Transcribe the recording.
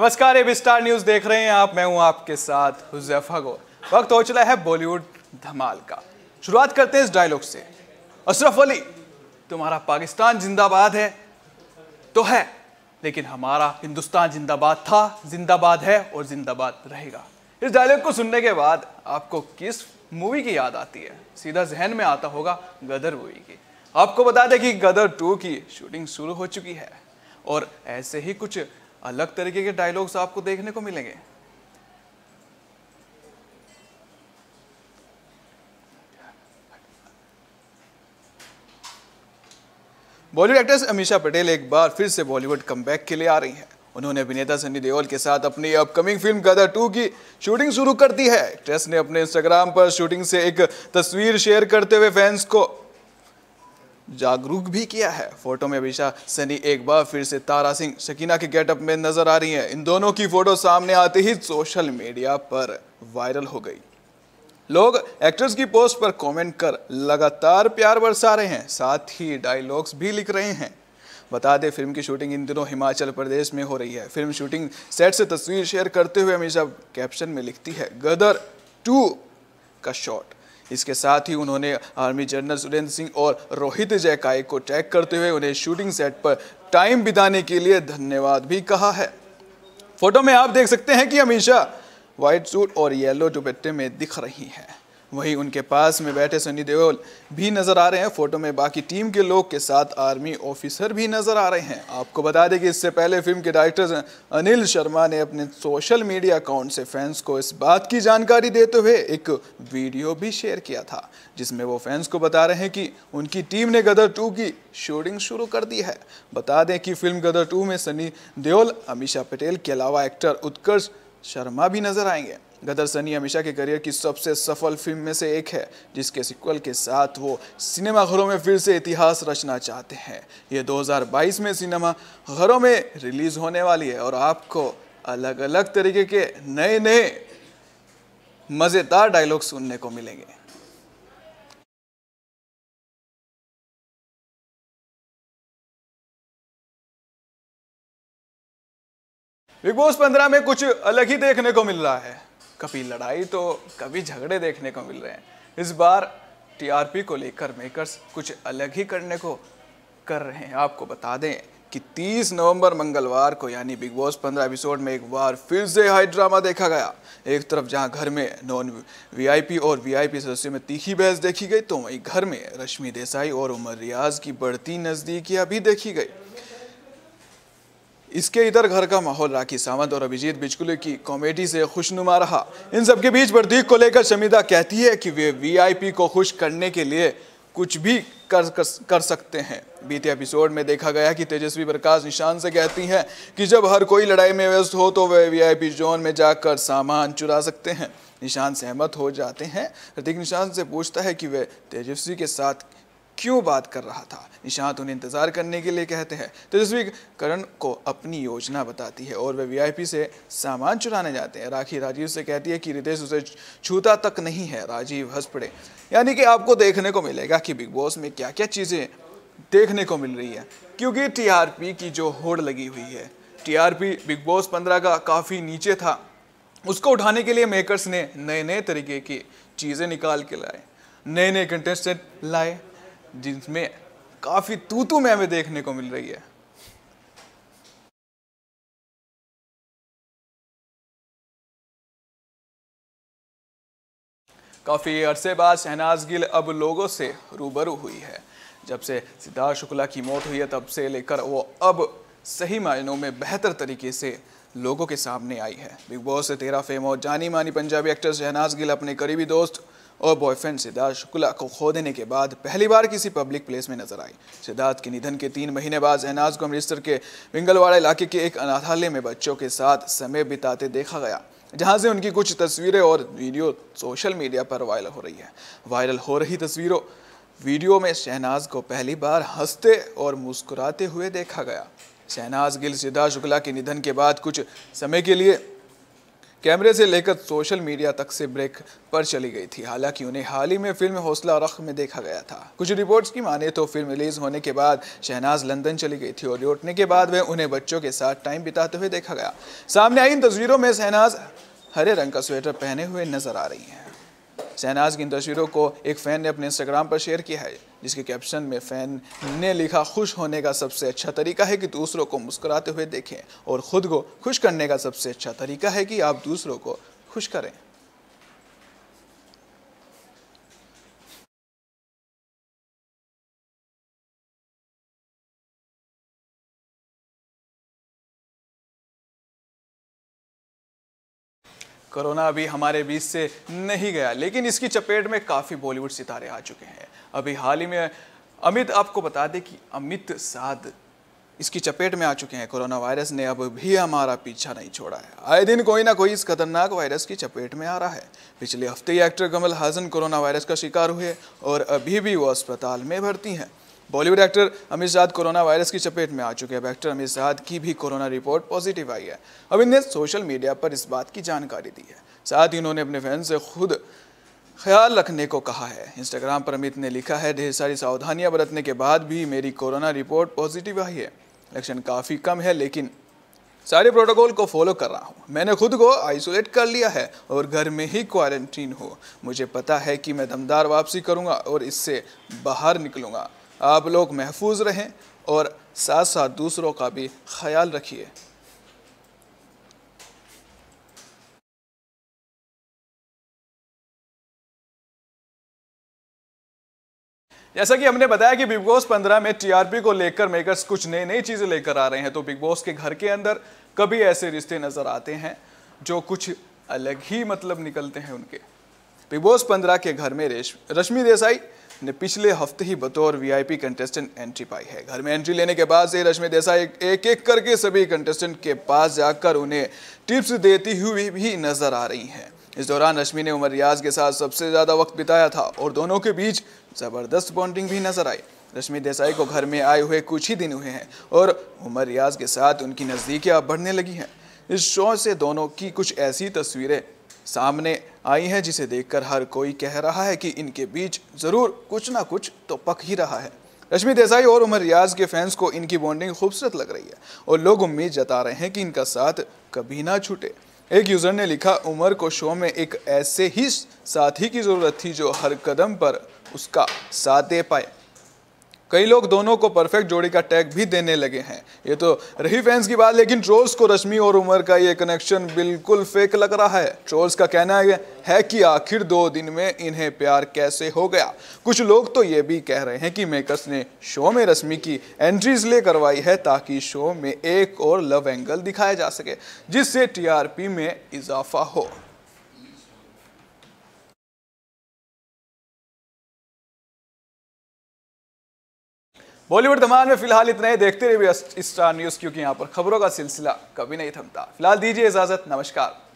नमस्कार ए star news देख रहे हैं आप मैं हूं आपके साथ हुजैफा गौर वक्त हो चला है बॉलीवुड धमाल का शुरुआत करते हैं इस डायलॉग से अशरफ अली तुम्हारा पाकिस्तान जिंदाबाद है तो है लेकिन हमारा हिंदुस्तान जिंदाबाद था जिंदाबाद है और जिंदाबाद रहेगा इस डायलॉग को सुनने के बाद आपको किस मूवी की याद आती है सीधा जहन में आता होगा गदर मूवी की आपको बता दें कि गदर टू की शूटिंग शुरू हो चुकी है और ऐसे ही कुछ अलग तरीके के डायलॉग्स आपको देखने को मिलेंगे बॉलीवुड एक्ट्रेस अमीशा पटेल एक बार फिर से बॉलीवुड कम के लिए आ रही हैं उन्होंने अभिनेता सनी देओल के साथ अपनी अपकमिंग फिल्म गदर टू की शूटिंग शुरू कर दी है एक्ट्रेस ने अपने इंस्टाग्राम पर शूटिंग से एक तस्वीर शेयर करते हुए फैंस को जागरूक भी किया है फोटो में अभिषा सनी एक बार फिर से तारा सिंह शकीना के गेटअप में नजर आ रही हैं इन दोनों की फोटो सामने आते ही सोशल मीडिया पर वायरल हो गई लोग एक्ट्रेस की पोस्ट पर कमेंट कर लगातार प्यार बरसा रहे हैं साथ ही डायलॉग्स भी लिख रहे हैं बता दें फिल्म की शूटिंग इन दिनों हिमाचल प्रदेश में हो रही है फिल्म शूटिंग सेट से तस्वीर शेयर करते हुए हमेशा कैप्शन में लिखती है गदर टू का शॉट इसके साथ ही उन्होंने आर्मी जनरल सुरेंद्र सिंह और रोहित जयकाई को टैग करते हुए उन्हें शूटिंग सेट पर टाइम बिताने के लिए धन्यवाद भी कहा है फोटो में आप देख सकते हैं कि हमेशा व्हाइट सूट और येलो दुपट्टे में दिख रही हैं वहीं उनके पास में बैठे सनी देओल भी नजर आ रहे हैं फोटो में बाकी टीम के लोग के साथ आर्मी ऑफिसर भी नजर आ रहे हैं आपको बता दें कि इससे पहले फिल्म के डायरेक्टर अनिल शर्मा ने अपने सोशल मीडिया अकाउंट से फैंस को इस बात की जानकारी देते हुए एक वीडियो भी शेयर किया था जिसमें वो फैंस को बता रहे हैं कि उनकी टीम ने गदर टू की शूटिंग शुरू कर दी है बता दें कि फिल्म गदर टू में सनी देओल अमीशा पटेल के अलावा एक्टर उत्कर्ष शर्मा भी नजर आएंगे गदर सनी हमेशा के करियर की सबसे सफल फिल्म में से एक है जिसके सिक्वल के साथ वो सिनेमा घरों में फिर से इतिहास रचना चाहते हैं ये 2022 में सिनेमा घरों में रिलीज होने वाली है और आपको अलग अलग तरीके के नए नए मज़ेदार डायलॉग सुनने को मिलेंगे बिग बॉस पंद्रह में कुछ अलग ही देखने को मिल रहा है कभी लड़ाई तो कभी झगड़े देखने को मिल रहे हैं इस बार टीआरपी को लेकर मेकर्स कुछ अलग ही करने को कर रहे हैं आपको बता दें कि 30 नवंबर मंगलवार को यानी बिग बॉस 15 एपिसोड में एक बार फिर से हाई ड्रामा देखा गया एक तरफ जहां घर में नॉन वीआईपी और वीआईपी सदस्यों में तीखी बहस देखी गई तो वहीं घर में रश्मि देसाई और उमर रियाज की बढ़ती नजदीकियाँ भी देखी गई इसके इधर घर का माहौल राखी सावंत और अभिजीत बिचकुले की कॉमेडी से खुशनुमा रहा इन सबके बीच प्रतीक को लेकर शमिदा कहती है कि वे वीआईपी को खुश करने के लिए कुछ भी कर कर, कर सकते हैं बीते एपिसोड में देखा गया कि तेजस्वी प्रकाश निशान से कहती हैं कि जब हर कोई लड़ाई में व्यस्त हो तो वे वी जोन में जाकर सामान चुरा सकते हैं निशान सहमत हो जाते हैं प्रतीक निशान से पूछता है कि वे तेजस्वी के साथ क्यों बात कर रहा था निशांत उन्हें इंतज़ार करने के लिए कहते हैं तेजस्वी करण को अपनी योजना बताती है और वे वीआईपी से सामान चुराने जाते हैं राखी राजीव से कहती है कि रितेश उसे छूता तक नहीं है राजीव हंस पड़े यानी कि आपको देखने को मिलेगा कि बिग बॉस में क्या क्या चीज़ें देखने को मिल रही है क्योंकि टीआरपी की जो होड़ लगी हुई है टीआरपी बिग बॉस पंद्रह का काफ़ी नीचे था उसको उठाने के लिए मेकर्स ने नए नए तरीके की चीज़ें निकाल के लाए नए नए कंटेस्टेंट लाए जिसमें काफ़ी तू तू में हमें देखने को मिल रही है काफ़ी अरसे बाद शहनाज गिल अब लोगों से रूबरू हुई है जब से सिद्धार्थ शुक्ला की मौत हुई है तब से लेकर वो अब सही मायनों में बेहतर तरीके से लोगों के सामने आई है बिग बॉस से तेरा फेम और जानी मानी पंजाबी एक्टर शहनाज गिल अपने करीबी दोस्त और बॉयफ्रेंड सिद्धार्थ शुक्ला को खो देने के बाद पहली बार किसी पब्लिक प्लेस में नजर आई सिद्धार्थ के निधन के तीन महीने बाद शहनाज को अमृतसर के विंगलवाड़ा इलाके के एक अनाथालय में बच्चों के साथ समय बिताते देखा गया जहां से उनकी कुछ तस्वीरें और वीडियो सोशल मीडिया पर वायरल हो रही है वायरल हो रही तस्वीरों वीडियो में शहनाज को पहली बार हंसते और मुस्कुराते हुए देखा गया शहनाज गिल सिद्धार्थ शुक्ला के निधन के बाद कुछ समय के लिए कैमरे से लेकर सोशल मीडिया तक से ब्रेक पर चली गई थी हालांकि उन्हें हाल ही में फिल्म हौसला रख में देखा गया था कुछ रिपोर्ट्स की माने तो फिल्म रिलीज होने के बाद शहनाज लंदन चली गई थी और लौटने के बाद वह उन्हें बच्चों के साथ टाइम बिताते हुए देखा गया सामने आई इन तस्वीरों में शहनाज हरे रंग का स्वेटर पहने हुए नजर आ रही हैं शहनाज की इन तस्वीरों को एक फैन ने अपने इंस्टाग्राम पर शेयर किया है जिसके कैप्शन में फैन ने लिखा खुश होने का सबसे अच्छा तरीका है कि दूसरों को मुस्कुराते हुए देखें और ख़ुद को खुश करने का सबसे अच्छा तरीका है कि आप दूसरों को खुश करें कोरोना अभी हमारे बीच से नहीं गया लेकिन इसकी चपेट में काफ़ी बॉलीवुड सितारे आ चुके हैं अभी हाल ही में अमित आपको बता दें कि अमित साध इसकी चपेट में आ चुके हैं कोरोना वायरस ने अब भी हमारा पीछा नहीं छोड़ा है आए दिन कोई ना कोई इस खतरनाक वायरस की चपेट में आ रहा है पिछले हफ्ते ही actor Kamal Haasan corona virus का शिकार हुए और अभी भी वो अस्पताल में भर्ती हैं Bollywood actor Amit Shah corona virus की चपेट में आ चुके हैं एक्टर अमित शाह की भी कोरोना रिपोर्ट पॉजिटिव आई है अमित ने सोशल मीडिया पर इस बात की जानकारी दी है साथ ही उन्होंने अपने फैन से खुद ख्याल रखने को कहा है इंस्टाग्राम पर अमित ने लिखा है ढेर सारी सावधानियां बरतने के बाद भी मेरी कोरोना रिपोर्ट पॉजिटिव आई है लक्षण काफ़ी कम है लेकिन सारे प्रोटोकॉल को फॉलो कर रहा हूँ मैंने खुद को आइसोलेट कर लिया है और घर में ही क्वारंटीन हो मुझे पता है कि मैं दमदार वापसी करूँगा और इससे बाहर निकलूँगा आप लोग महफूज रहें और साथ साथ दूसरों का भी ख्याल रखिए जैसा कि हमने बताया कि बिग बॉस 15 में टीआरपी को लेकर मेकर्स कुछ नई नई चीज़ें लेकर आ रहे हैं तो बिग बॉस के घर के अंदर कभी ऐसे रिश्ते नज़र आते हैं जो कुछ अलग ही मतलब निकलते हैं उनके बिग बॉस 15 के घर में रेश रश्मि देसाई ने पिछले हफ्ते ही बतौर वीआईपी कंटेस्टेंट एंट्री पाई है घर में एंट्री लेने के बाद से रश्मि देसाई एक एक करके सभी कंटेस्टेंट के पास जाकर उन्हें टिप्स देती हुई भी नजर आ रही हैं इस दौरान रश्मि ने उमर रियाज के साथ सबसे ज़्यादा वक्त बिताया था और दोनों के बीच ज़बरदस्त बॉन्डिंग भी नजर आई रश्मि देसाई को घर में आए हुए कुछ ही दिन हुए हैं और उमर रियाज के साथ उनकी नजदीकियां बढ़ने लगी हैं इस शो से दोनों की कुछ ऐसी तस्वीरें सामने आई है जिसे देखकर हर कोई कह रहा है कि इनके बीच ज़रूर कुछ ना कुछ तो पक ही रहा है रश्मि देसाई और उमर रियाज के फैंस को इनकी बॉन्डिंग खूबसूरत लग रही है और लोग उम्मीद जता रहे हैं कि इनका साथ कभी ना छूटे एक यूज़र ने लिखा उमर को शो में एक ऐसे ही साथी की ज़रूरत थी जो हर कदम पर उसका साथ दे पाए कई लोग दोनों को परफेक्ट जोड़ी का टैग भी देने लगे हैं ये तो रही फैंस की बात लेकिन ट्रोल्स को रश्मि और उमर का ये कनेक्शन बिल्कुल फेक लग रहा है ट्रोल्स का कहना है, है कि आखिर दो दिन में इन्हें प्यार कैसे हो गया कुछ लोग तो ये भी कह रहे हैं कि मेकर्स ने शो में रश्मि की एंट्रीज ले करवाई है ताकि शो में एक और लव एंगल दिखाया जा सके जिससे टी में इजाफा हो बॉलीवुड धमाल में फिलहाल इतना ही देखते रहिए स्टार न्यूज क्योंकि यहाँ पर खबरों का सिलसिला कभी नहीं थमता फिलहाल दीजिए इजाजत नमस्कार